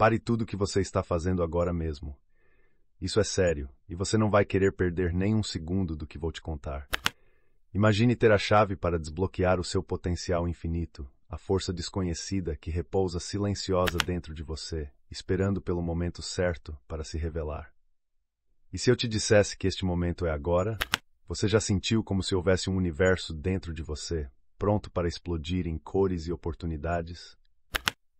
Pare tudo o que você está fazendo agora mesmo. Isso é sério, e você não vai querer perder nem um segundo do que vou te contar. Imagine ter a chave para desbloquear o seu potencial infinito, a força desconhecida que repousa silenciosa dentro de você, esperando pelo momento certo para se revelar. E se eu te dissesse que este momento é agora, você já sentiu como se houvesse um universo dentro de você, pronto para explodir em cores e oportunidades?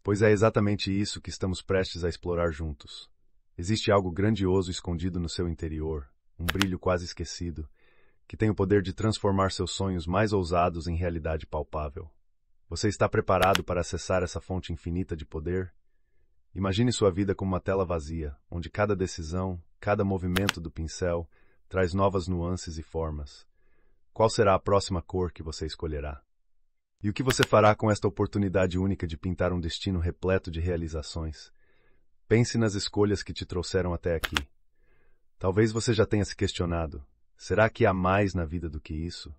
Pois é exatamente isso que estamos prestes a explorar juntos. Existe algo grandioso escondido no seu interior, um brilho quase esquecido, que tem o poder de transformar seus sonhos mais ousados em realidade palpável. Você está preparado para acessar essa fonte infinita de poder? Imagine sua vida como uma tela vazia, onde cada decisão, cada movimento do pincel traz novas nuances e formas. Qual será a próxima cor que você escolherá? E o que você fará com esta oportunidade única de pintar um destino repleto de realizações? Pense nas escolhas que te trouxeram até aqui. Talvez você já tenha se questionado: será que há mais na vida do que isso?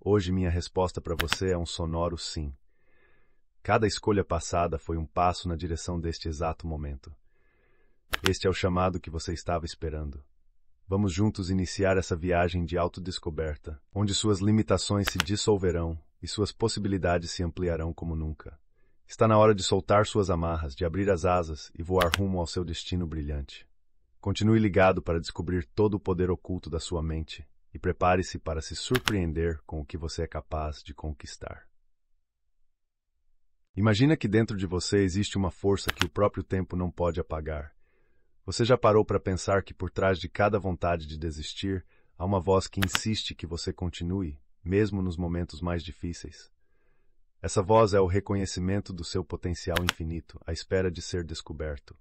Hoje minha resposta para você é um sonoro sim. Cada escolha passada foi um passo na direção deste exato momento. Este é o chamado que você estava esperando. Vamos juntos iniciar essa viagem de autodescoberta, onde suas limitações se dissolverão e suas possibilidades se ampliarão como nunca. Está na hora de soltar suas amarras, de abrir as asas e voar rumo ao seu destino brilhante. Continue ligado para descobrir todo o poder oculto da sua mente e prepare-se para se surpreender com o que você é capaz de conquistar. Imagina que dentro de você existe uma força que o próprio tempo não pode apagar. Você já parou para pensar que por trás de cada vontade de desistir há uma voz que insiste que você continue, mesmo nos momentos mais difíceis. Essa voz é o reconhecimento do seu potencial infinito, à espera de ser descoberto.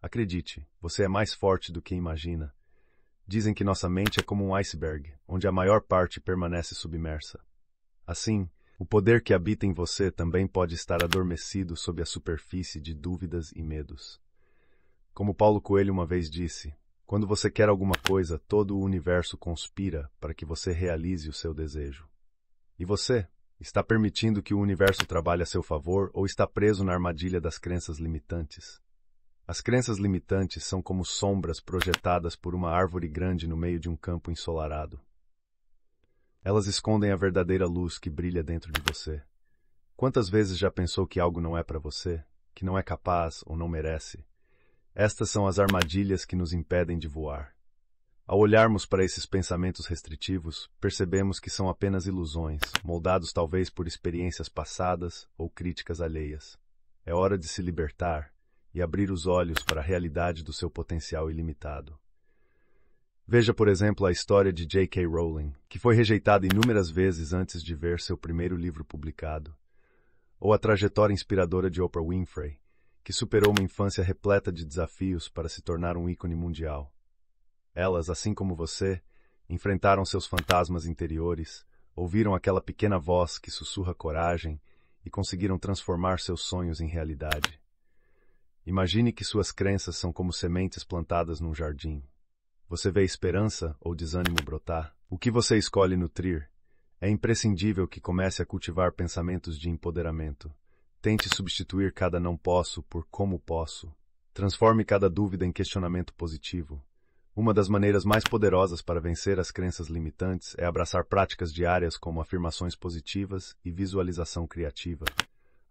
Acredite, você é mais forte do que imagina. Dizem que nossa mente é como um iceberg, onde a maior parte permanece submersa. Assim, o poder que habita em você também pode estar adormecido sob a superfície de dúvidas e medos. Como Paulo Coelho uma vez disse, quando você quer alguma coisa, todo o universo conspira para que você realize o seu desejo. E você? Está permitindo que o universo trabalhe a seu favor ou está preso na armadilha das crenças limitantes? As crenças limitantes são como sombras projetadas por uma árvore grande no meio de um campo ensolarado. Elas escondem a verdadeira luz que brilha dentro de você. Quantas vezes já pensou que algo não é para você, que não é capaz ou não merece, estas são as armadilhas que nos impedem de voar. Ao olharmos para esses pensamentos restritivos, percebemos que são apenas ilusões, moldados talvez por experiências passadas ou críticas alheias. É hora de se libertar e abrir os olhos para a realidade do seu potencial ilimitado. Veja, por exemplo, a história de J.K. Rowling, que foi rejeitada inúmeras vezes antes de ver seu primeiro livro publicado, ou a trajetória inspiradora de Oprah Winfrey, que superou uma infância repleta de desafios para se tornar um ícone mundial. Elas, assim como você, enfrentaram seus fantasmas interiores, ouviram aquela pequena voz que sussurra coragem e conseguiram transformar seus sonhos em realidade. Imagine que suas crenças são como sementes plantadas num jardim. Você vê esperança ou desânimo brotar. O que você escolhe nutrir? É imprescindível que comece a cultivar pensamentos de empoderamento Tente substituir cada não posso por como posso. Transforme cada dúvida em questionamento positivo. Uma das maneiras mais poderosas para vencer as crenças limitantes é abraçar práticas diárias como afirmações positivas e visualização criativa.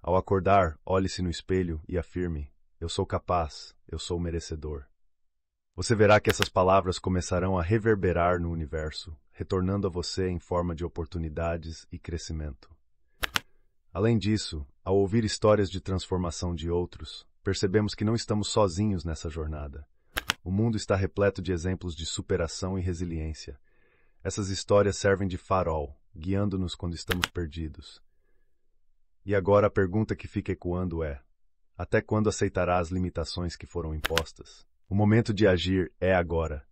Ao acordar, olhe-se no espelho e afirme: Eu sou capaz, eu sou merecedor. Você verá que essas palavras começarão a reverberar no universo, retornando a você em forma de oportunidades e crescimento. Além disso, ao ouvir histórias de transformação de outros, percebemos que não estamos sozinhos nessa jornada. O mundo está repleto de exemplos de superação e resiliência. Essas histórias servem de farol, guiando-nos quando estamos perdidos. E agora a pergunta que fica ecoando é: até quando aceitará as limitações que foram impostas? O momento de agir é agora.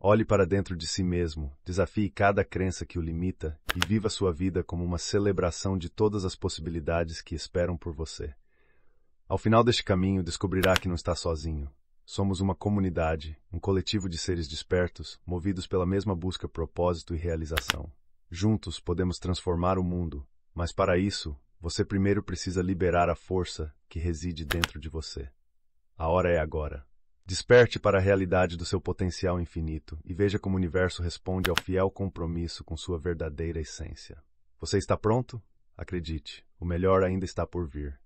Olhe para dentro de si mesmo, desafie cada crença que o limita e viva sua vida como uma celebração de todas as possibilidades que esperam por você. Ao final deste caminho, descobrirá que não está sozinho. Somos uma comunidade, um coletivo de seres despertos, movidos pela mesma busca propósito e realização. Juntos podemos transformar o mundo, mas para isso, você primeiro precisa liberar a força que reside dentro de você. A hora é agora. Desperte para a realidade do seu potencial infinito e veja como o universo responde ao fiel compromisso com sua verdadeira essência. Você está pronto? Acredite, o melhor ainda está por vir.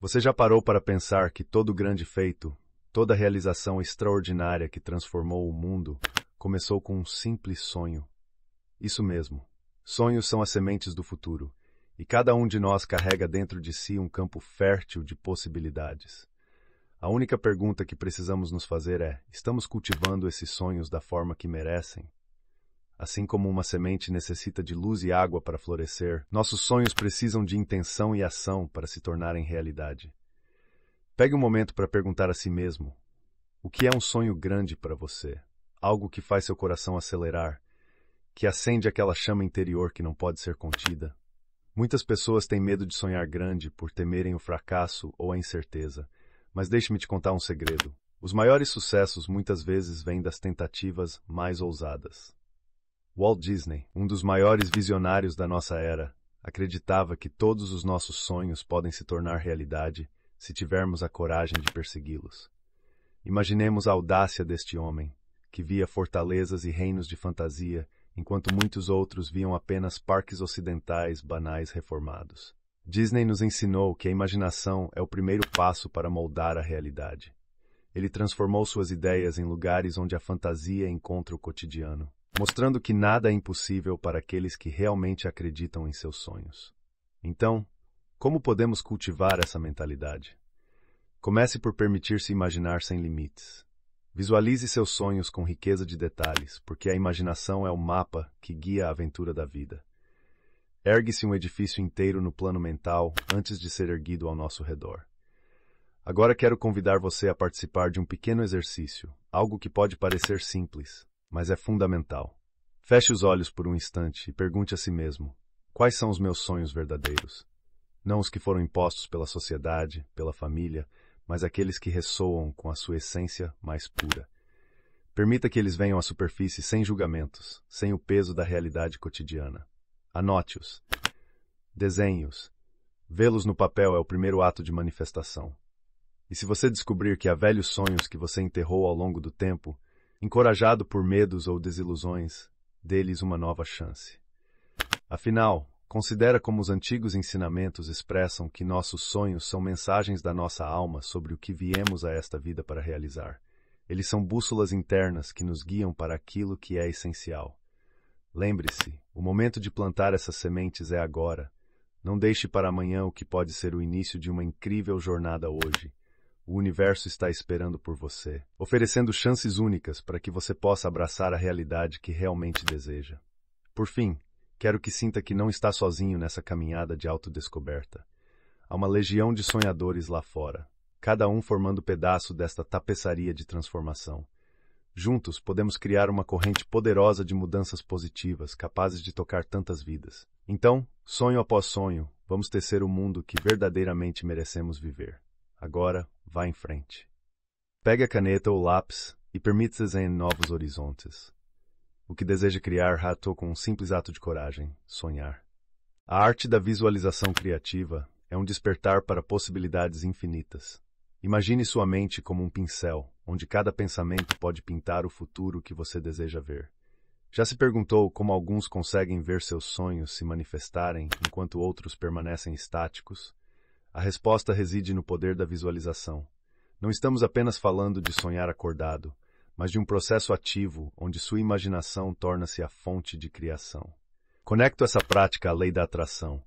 Você já parou para pensar que todo grande feito, toda realização extraordinária que transformou o mundo, começou com um simples sonho? Isso mesmo. Sonhos são as sementes do futuro, e cada um de nós carrega dentro de si um campo fértil de possibilidades. A única pergunta que precisamos nos fazer é: estamos cultivando esses sonhos da forma que merecem? Assim como uma semente necessita de luz e água para florescer, nossos sonhos precisam de intenção e ação para se tornarem realidade. Pegue um momento para perguntar a si mesmo: o que é um sonho grande para você? Algo que faz seu coração acelerar, que acende aquela chama interior que não pode ser contida? Muitas pessoas têm medo de sonhar grande por temerem o fracasso ou a incerteza mas deixe-me te contar um segredo. Os maiores sucessos muitas vezes vêm das tentativas mais ousadas. Walt Disney, um dos maiores visionários da nossa era, acreditava que todos os nossos sonhos podem se tornar realidade se tivermos a coragem de persegui-los. Imaginemos a audácia deste homem, que via fortalezas e reinos de fantasia, enquanto muitos outros viam apenas parques ocidentais banais reformados. Disney nos ensinou que a imaginação é o primeiro passo para moldar a realidade. Ele transformou suas ideias em lugares onde a fantasia encontra o cotidiano, mostrando que nada é impossível para aqueles que realmente acreditam em seus sonhos. Então, como podemos cultivar essa mentalidade? Comece por permitir-se imaginar sem limites. Visualize seus sonhos com riqueza de detalhes, porque a imaginação é o mapa que guia a aventura da vida. Ergue-se um edifício inteiro no plano mental antes de ser erguido ao nosso redor. Agora quero convidar você a participar de um pequeno exercício, algo que pode parecer simples, mas é fundamental. Feche os olhos por um instante e pergunte a si mesmo: quais são os meus sonhos verdadeiros? Não os que foram impostos pela sociedade, pela família, mas aqueles que ressoam com a sua essência mais pura. Permita que eles venham à superfície sem julgamentos, sem o peso da realidade cotidiana. Anote-os. Desenhe-os. Vê-los no papel é o primeiro ato de manifestação. E se você descobrir que há velhos sonhos que você enterrou ao longo do tempo, encorajado por medos ou desilusões, dê-lhes uma nova chance. Afinal, considera como os antigos ensinamentos expressam que nossos sonhos são mensagens da nossa alma sobre o que viemos a esta vida para realizar. Eles são bússolas internas que nos guiam para aquilo que é essencial. Lembre-se, o momento de plantar essas sementes é agora. Não deixe para amanhã o que pode ser o início de uma incrível jornada hoje. O universo está esperando por você, oferecendo chances únicas para que você possa abraçar a realidade que realmente deseja. Por fim, quero que sinta que não está sozinho nessa caminhada de autodescoberta. Há uma legião de sonhadores lá fora, cada um formando pedaço desta tapeçaria de transformação. Juntos, podemos criar uma corrente poderosa de mudanças positivas, capazes de tocar tantas vidas. Então, sonho após sonho, vamos tecer o mundo que verdadeiramente merecemos viver. Agora, vá em frente. Pegue a caneta ou lápis e permita-se em novos horizontes. O que deseja criar, ratou com um simples ato de coragem, sonhar. A arte da visualização criativa é um despertar para possibilidades infinitas. Imagine sua mente como um pincel, onde cada pensamento pode pintar o futuro que você deseja ver. Já se perguntou como alguns conseguem ver seus sonhos se manifestarem enquanto outros permanecem estáticos? A resposta reside no poder da visualização. Não estamos apenas falando de sonhar acordado, mas de um processo ativo onde sua imaginação torna-se a fonte de criação. Conecto essa prática à lei da atração,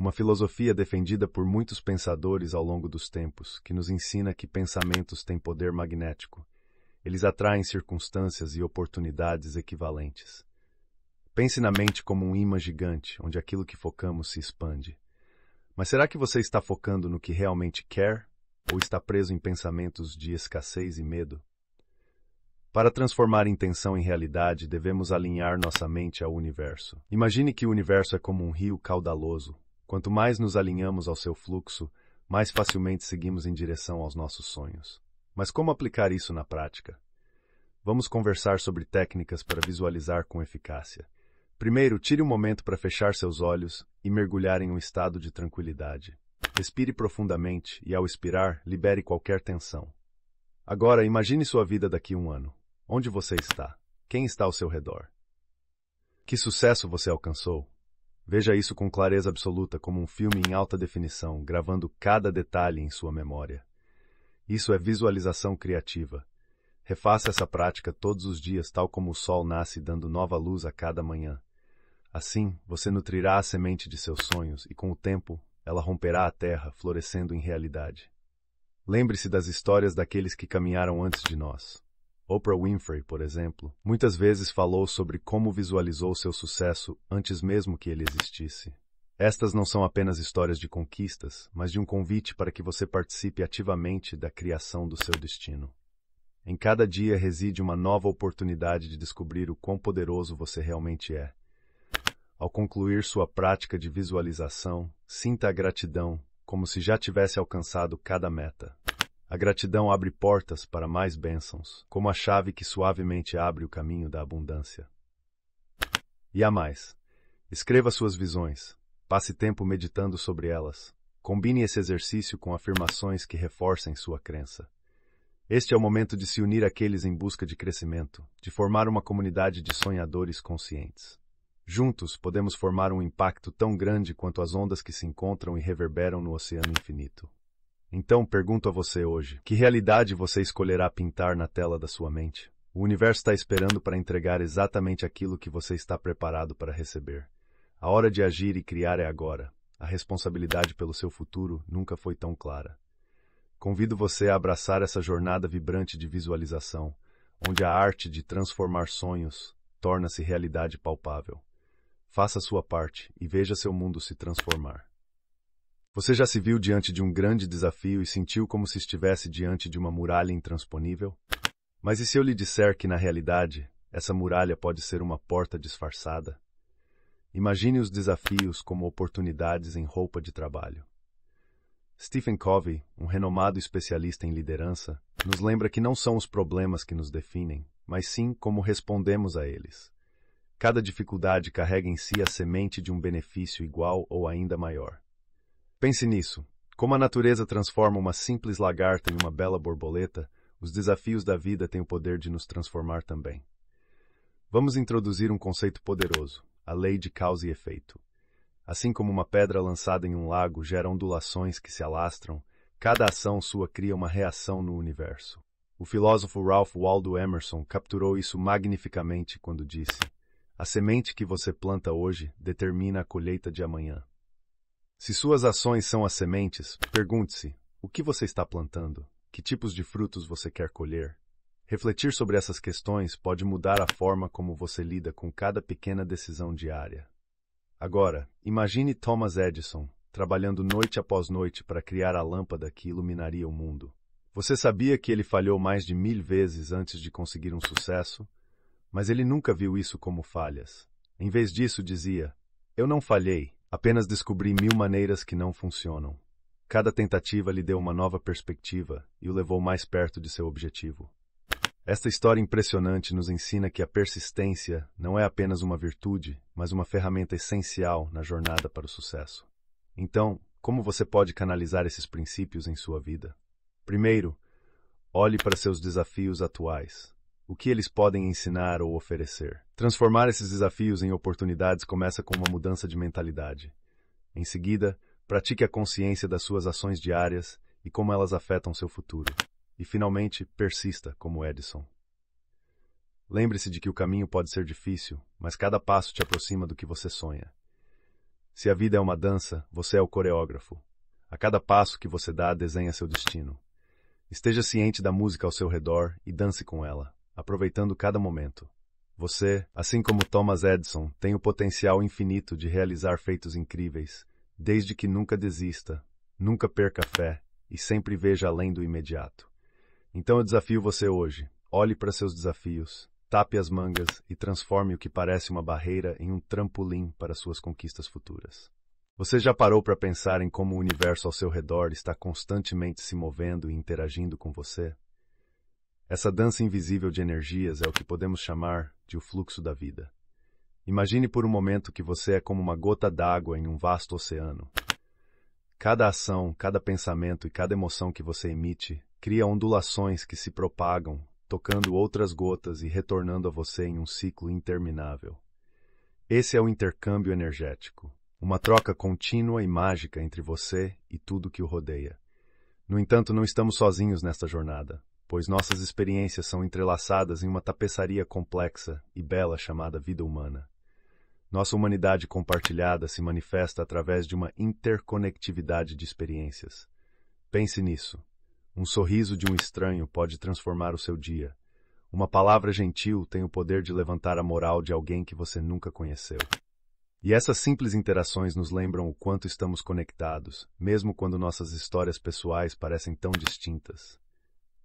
uma filosofia defendida por muitos pensadores ao longo dos tempos, que nos ensina que pensamentos têm poder magnético. Eles atraem circunstâncias e oportunidades equivalentes. Pense na mente como um imã gigante, onde aquilo que focamos se expande. Mas será que você está focando no que realmente quer ou está preso em pensamentos de escassez e medo? Para transformar intenção em realidade, devemos alinhar nossa mente ao universo. Imagine que o universo é como um rio caudaloso, Quanto mais nos alinhamos ao seu fluxo, mais facilmente seguimos em direção aos nossos sonhos. Mas como aplicar isso na prática? Vamos conversar sobre técnicas para visualizar com eficácia. Primeiro, tire um momento para fechar seus olhos e mergulhar em um estado de tranquilidade. Respire profundamente e, ao expirar, libere qualquer tensão. Agora, imagine sua vida daqui a um ano. Onde você está? Quem está ao seu redor? Que sucesso você alcançou? Veja isso com clareza absoluta, como um filme em alta definição, gravando cada detalhe em sua memória. Isso é visualização criativa. Refaça essa prática todos os dias, tal como o sol nasce dando nova luz a cada manhã. Assim, você nutrirá a semente de seus sonhos e, com o tempo, ela romperá a terra, florescendo em realidade. Lembre-se das histórias daqueles que caminharam antes de nós. Oprah Winfrey, por exemplo, muitas vezes falou sobre como visualizou seu sucesso antes mesmo que ele existisse. Estas não são apenas histórias de conquistas, mas de um convite para que você participe ativamente da criação do seu destino. Em cada dia reside uma nova oportunidade de descobrir o quão poderoso você realmente é. Ao concluir sua prática de visualização, sinta a gratidão, como se já tivesse alcançado cada meta. A gratidão abre portas para mais bênçãos, como a chave que suavemente abre o caminho da abundância. E a mais, escreva suas visões, passe tempo meditando sobre elas, combine esse exercício com afirmações que reforcem sua crença. Este é o momento de se unir àqueles em busca de crescimento, de formar uma comunidade de sonhadores conscientes. Juntos podemos formar um impacto tão grande quanto as ondas que se encontram e reverberam no oceano infinito. Então pergunto a você hoje: que realidade você escolherá pintar na tela da sua mente? O universo está esperando para entregar exatamente aquilo que você está preparado para receber. A hora de agir e criar é agora. A responsabilidade pelo seu futuro nunca foi tão clara. Convido você a abraçar essa jornada vibrante de visualização, onde a arte de transformar sonhos torna-se realidade palpável. Faça sua parte e veja seu mundo se transformar. Você já se viu diante de um grande desafio e sentiu como se estivesse diante de uma muralha intransponível? Mas e se eu lhe disser que, na realidade, essa muralha pode ser uma porta disfarçada? Imagine os desafios como oportunidades em roupa de trabalho. Stephen Covey, um renomado especialista em liderança, nos lembra que não são os problemas que nos definem, mas sim como respondemos a eles. Cada dificuldade carrega em si a semente de um benefício igual ou ainda maior. Pense nisso. Como a natureza transforma uma simples lagarta em uma bela borboleta, os desafios da vida têm o poder de nos transformar também. Vamos introduzir um conceito poderoso, a lei de causa e efeito. Assim como uma pedra lançada em um lago gera ondulações que se alastram, cada ação sua cria uma reação no universo. O filósofo Ralph Waldo Emerson capturou isso magnificamente quando disse: A semente que você planta hoje determina a colheita de amanhã. Se suas ações são as sementes, pergunte-se: o que você está plantando? Que tipos de frutos você quer colher? Refletir sobre essas questões pode mudar a forma como você lida com cada pequena decisão diária. Agora, imagine Thomas Edison trabalhando noite após noite para criar a lâmpada que iluminaria o mundo. Você sabia que ele falhou mais de mil vezes antes de conseguir um sucesso? Mas ele nunca viu isso como falhas. Em vez disso, dizia: Eu não falhei, Apenas descobri mil maneiras que não funcionam. Cada tentativa lhe deu uma nova perspectiva e o levou mais perto de seu objetivo. Esta história impressionante nos ensina que a persistência não é apenas uma virtude, mas uma ferramenta essencial na jornada para o sucesso. Então, como você pode canalizar esses princípios em sua vida? Primeiro, olhe para seus desafios atuais o que eles podem ensinar ou oferecer. Transformar esses desafios em oportunidades começa com uma mudança de mentalidade. Em seguida, pratique a consciência das suas ações diárias e como elas afetam seu futuro. E finalmente, persista, como Edison. Lembre-se de que o caminho pode ser difícil, mas cada passo te aproxima do que você sonha. Se a vida é uma dança, você é o coreógrafo. A cada passo que você dá, desenha seu destino. Esteja ciente da música ao seu redor e dance com ela aproveitando cada momento. Você, assim como Thomas Edison, tem o potencial infinito de realizar feitos incríveis, desde que nunca desista, nunca perca a fé e sempre veja além do imediato. Então eu desafio você hoje. Olhe para seus desafios, tape as mangas e transforme o que parece uma barreira em um trampolim para suas conquistas futuras. Você já parou para pensar em como o universo ao seu redor está constantemente se movendo e interagindo com você? Essa dança invisível de energias é o que podemos chamar de o fluxo da vida. Imagine por um momento que você é como uma gota d'água em um vasto oceano. Cada ação, cada pensamento e cada emoção que você emite cria ondulações que se propagam, tocando outras gotas e retornando a você em um ciclo interminável. Esse é o intercâmbio energético, uma troca contínua e mágica entre você e tudo que o rodeia. No entanto, não estamos sozinhos nesta jornada pois nossas experiências são entrelaçadas em uma tapeçaria complexa e bela chamada vida humana. Nossa humanidade compartilhada se manifesta através de uma interconectividade de experiências. Pense nisso. Um sorriso de um estranho pode transformar o seu dia. Uma palavra gentil tem o poder de levantar a moral de alguém que você nunca conheceu. E essas simples interações nos lembram o quanto estamos conectados, mesmo quando nossas histórias pessoais parecem tão distintas.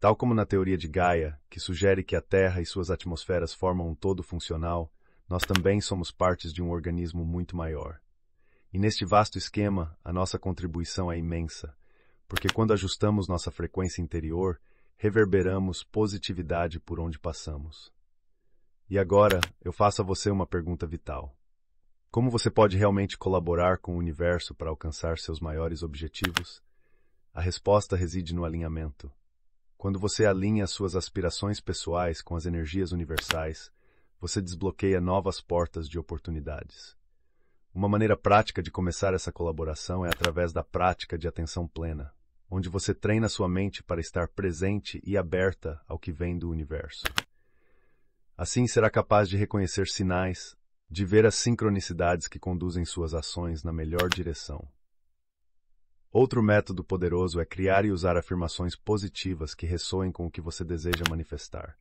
Tal como na teoria de Gaia, que sugere que a Terra e suas atmosferas formam um todo funcional, nós também somos partes de um organismo muito maior. E neste vasto esquema, a nossa contribuição é imensa, porque quando ajustamos nossa frequência interior, reverberamos positividade por onde passamos. E agora, eu faço a você uma pergunta vital. Como você pode realmente colaborar com o universo para alcançar seus maiores objetivos? A resposta reside no alinhamento. Quando você alinha suas aspirações pessoais com as energias universais, você desbloqueia novas portas de oportunidades. Uma maneira prática de começar essa colaboração é através da prática de atenção plena, onde você treina sua mente para estar presente e aberta ao que vem do universo. Assim será capaz de reconhecer sinais, de ver as sincronicidades que conduzem suas ações na melhor direção. Outro método poderoso é criar e usar afirmações positivas que ressoem com o que você deseja manifestar.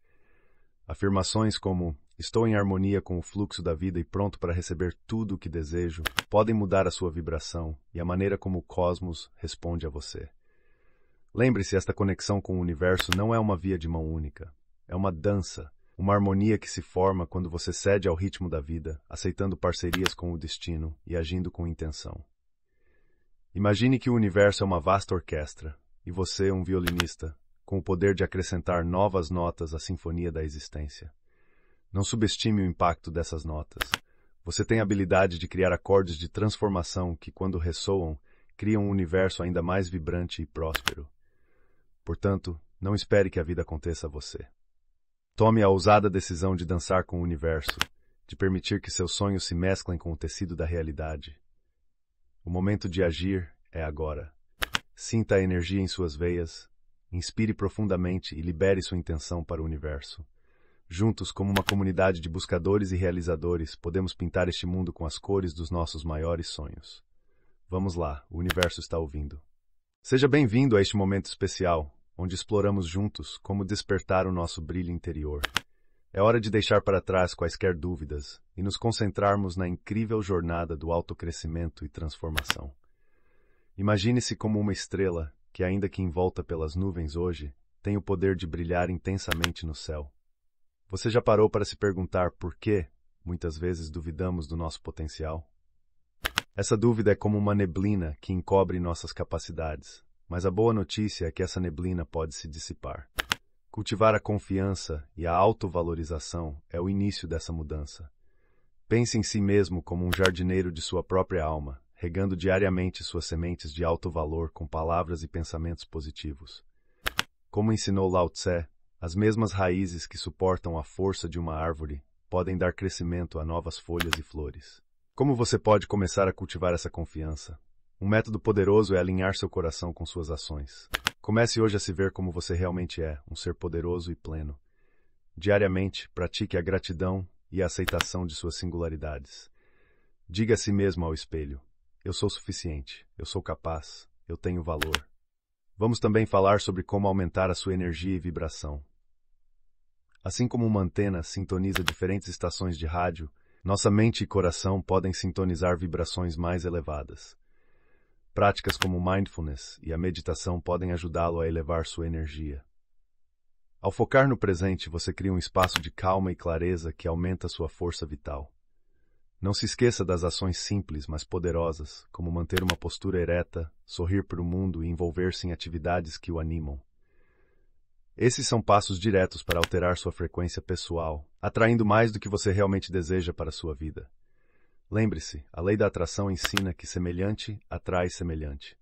Afirmações como estou em harmonia com o fluxo da vida e pronto para receber tudo o que desejo podem mudar a sua vibração e a maneira como o cosmos responde a você. Lembre-se, esta conexão com o universo não é uma via de mão única. É uma dança, uma harmonia que se forma quando você cede ao ritmo da vida, aceitando parcerias com o destino e agindo com intenção. Imagine que o universo é uma vasta orquestra, e você é um violinista, com o poder de acrescentar novas notas à sinfonia da existência. Não subestime o impacto dessas notas. Você tem a habilidade de criar acordes de transformação que, quando ressoam, criam um universo ainda mais vibrante e próspero. Portanto, não espere que a vida aconteça a você. Tome a ousada decisão de dançar com o universo, de permitir que seus sonhos se mesclem com o tecido da realidade. O momento de agir é agora. Sinta a energia em suas veias, inspire profundamente e libere sua intenção para o universo. Juntos, como uma comunidade de buscadores e realizadores, podemos pintar este mundo com as cores dos nossos maiores sonhos. Vamos lá, o universo está ouvindo. Seja bem-vindo a este momento especial, onde exploramos juntos como despertar o nosso brilho interior. É hora de deixar para trás quaisquer dúvidas e nos concentrarmos na incrível jornada do autocrescimento e transformação. Imagine-se como uma estrela que, ainda que envolta pelas nuvens hoje, tem o poder de brilhar intensamente no céu. Você já parou para se perguntar por que, muitas vezes, duvidamos do nosso potencial? Essa dúvida é como uma neblina que encobre nossas capacidades, mas a boa notícia é que essa neblina pode se dissipar. Cultivar a confiança e a autovalorização é o início dessa mudança. Pense em si mesmo como um jardineiro de sua própria alma, regando diariamente suas sementes de alto valor com palavras e pensamentos positivos. Como ensinou Lao Tse, as mesmas raízes que suportam a força de uma árvore podem dar crescimento a novas folhas e flores. Como você pode começar a cultivar essa confiança? Um método poderoso é alinhar seu coração com suas ações. Comece hoje a se ver como você realmente é, um ser poderoso e pleno. Diariamente, pratique a gratidão e a aceitação de suas singularidades. Diga a si mesmo ao espelho: Eu sou suficiente, eu sou capaz, eu tenho valor. Vamos também falar sobre como aumentar a sua energia e vibração. Assim como uma antena sintoniza diferentes estações de rádio, nossa mente e coração podem sintonizar vibrações mais elevadas. Práticas como mindfulness e a meditação podem ajudá-lo a elevar sua energia. Ao focar no presente, você cria um espaço de calma e clareza que aumenta sua força vital. Não se esqueça das ações simples, mas poderosas, como manter uma postura ereta, sorrir para o mundo e envolver-se em atividades que o animam. Esses são passos diretos para alterar sua frequência pessoal, atraindo mais do que você realmente deseja para sua vida. Lembre-se, a lei da atração ensina que semelhante atrai semelhante.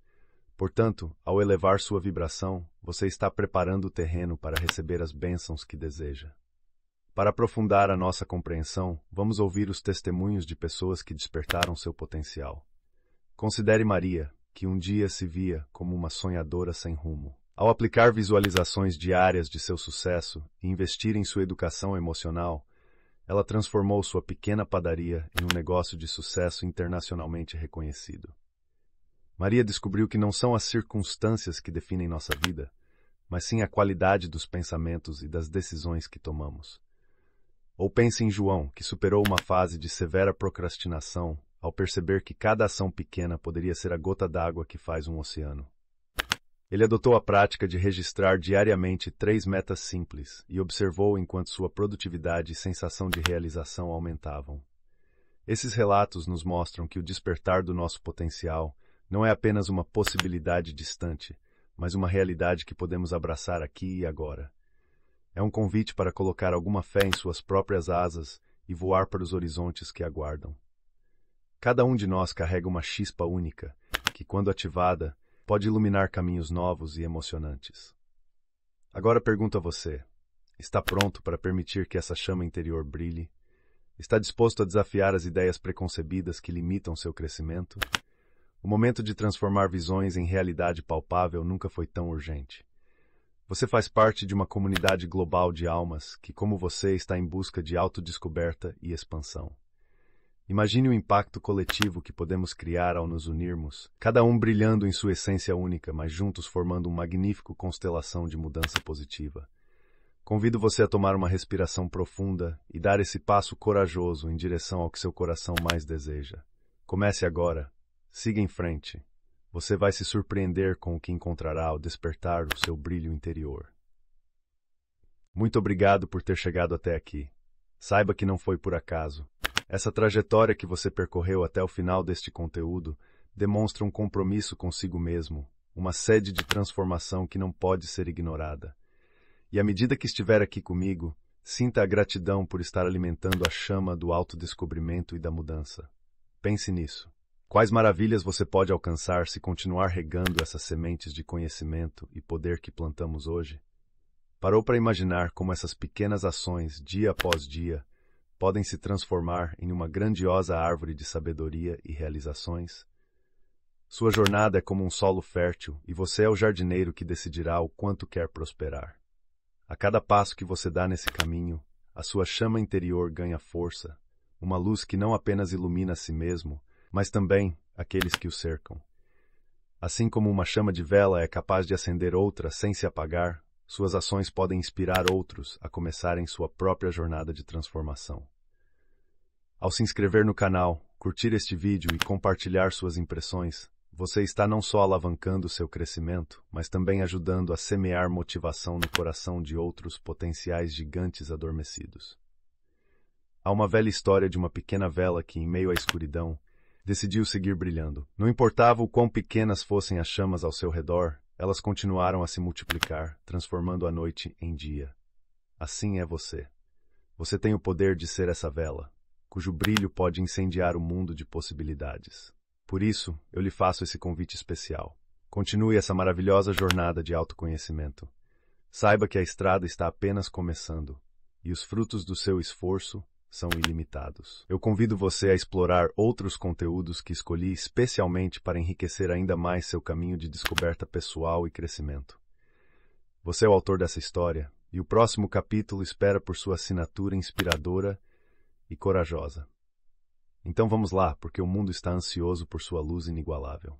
Portanto, ao elevar sua vibração, você está preparando o terreno para receber as bênçãos que deseja. Para aprofundar a nossa compreensão, vamos ouvir os testemunhos de pessoas que despertaram seu potencial. Considere Maria, que um dia se via como uma sonhadora sem rumo. Ao aplicar visualizações diárias de seu sucesso e investir em sua educação emocional, ela transformou sua pequena padaria em um negócio de sucesso internacionalmente reconhecido. Maria descobriu que não são as circunstâncias que definem nossa vida, mas sim a qualidade dos pensamentos e das decisões que tomamos. Ou pense em João, que superou uma fase de severa procrastinação ao perceber que cada ação pequena poderia ser a gota d'água que faz um oceano. Ele adotou a prática de registrar diariamente três metas simples e observou enquanto sua produtividade e sensação de realização aumentavam. Esses relatos nos mostram que o despertar do nosso potencial não é apenas uma possibilidade distante, mas uma realidade que podemos abraçar aqui e agora. É um convite para colocar alguma fé em suas próprias asas e voar para os horizontes que aguardam. Cada um de nós carrega uma chispa única, que, quando ativada, pode iluminar caminhos novos e emocionantes. Agora pergunto a você: está pronto para permitir que essa chama interior brilhe? Está disposto a desafiar as ideias preconcebidas que limitam seu crescimento? O momento de transformar visões em realidade palpável nunca foi tão urgente. Você faz parte de uma comunidade global de almas que, como você, está em busca de autodescoberta e expansão. Imagine o impacto coletivo que podemos criar ao nos unirmos, cada um brilhando em sua essência única, mas juntos formando um magnífico constelação de mudança positiva. Convido você a tomar uma respiração profunda e dar esse passo corajoso em direção ao que seu coração mais deseja. Comece agora. Siga em frente. Você vai se surpreender com o que encontrará ao despertar o seu brilho interior. Muito obrigado por ter chegado até aqui. Saiba que não foi por acaso. Essa trajetória que você percorreu até o final deste conteúdo demonstra um compromisso consigo mesmo, uma sede de transformação que não pode ser ignorada. E à medida que estiver aqui comigo, sinta a gratidão por estar alimentando a chama do autodescobrimento e da mudança. Pense nisso. Quais maravilhas você pode alcançar se continuar regando essas sementes de conhecimento e poder que plantamos hoje? Parou para imaginar como essas pequenas ações, dia após dia, podem se transformar em uma grandiosa árvore de sabedoria e realizações? Sua jornada é como um solo fértil e você é o jardineiro que decidirá o quanto quer prosperar. A cada passo que você dá nesse caminho, a sua chama interior ganha força, uma luz que não apenas ilumina a si mesmo, mas também aqueles que o cercam. Assim como uma chama de vela é capaz de acender outra sem se apagar, suas ações podem inspirar outros a começarem sua própria jornada de transformação. Ao se inscrever no canal, curtir este vídeo e compartilhar suas impressões, você está não só alavancando seu crescimento, mas também ajudando a semear motivação no coração de outros potenciais gigantes adormecidos. Há uma velha história de uma pequena vela que, em meio à escuridão, decidiu seguir brilhando. Não importava o quão pequenas fossem as chamas ao seu redor, elas continuaram a se multiplicar, transformando a noite em dia. Assim é você. Você tem o poder de ser essa vela, cujo brilho pode incendiar o mundo de possibilidades. Por isso, eu lhe faço esse convite especial. Continue essa maravilhosa jornada de autoconhecimento. Saiba que a estrada está apenas começando e os frutos do seu esforço são ilimitados. Eu convido você a explorar outros conteúdos que escolhi especialmente para enriquecer ainda mais seu caminho de descoberta pessoal e crescimento. Você é o autor dessa história, e o próximo capítulo espera por sua assinatura inspiradora e corajosa. Então vamos lá, porque o mundo está ansioso por sua luz inigualável.